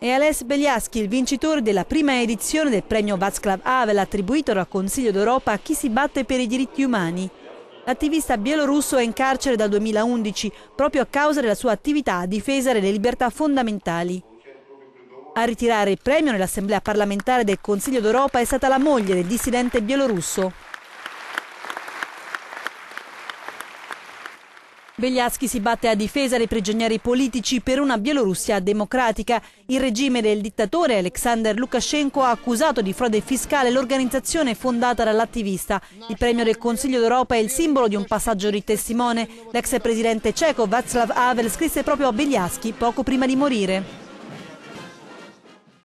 È Aless Beliaschi, il vincitore della prima edizione del premio Václav Havel attribuito dal Consiglio d'Europa a chi si batte per i diritti umani. L'attivista bielorusso è in carcere dal 2011 proprio a causa della sua attività a difesa delle libertà fondamentali. A ritirare il premio nell'Assemblea parlamentare del Consiglio d'Europa è stata la moglie del dissidente bielorusso. Begliaschi si batte a difesa dei prigionieri politici per una Bielorussia democratica. Il regime del dittatore Alexander Lukashenko ha accusato di frode fiscale l'organizzazione fondata dall'attivista. Il premio del Consiglio d'Europa è il simbolo di un passaggio di testimone. L'ex presidente ceco Václav Havel scrisse proprio a Begliaschi poco prima di morire.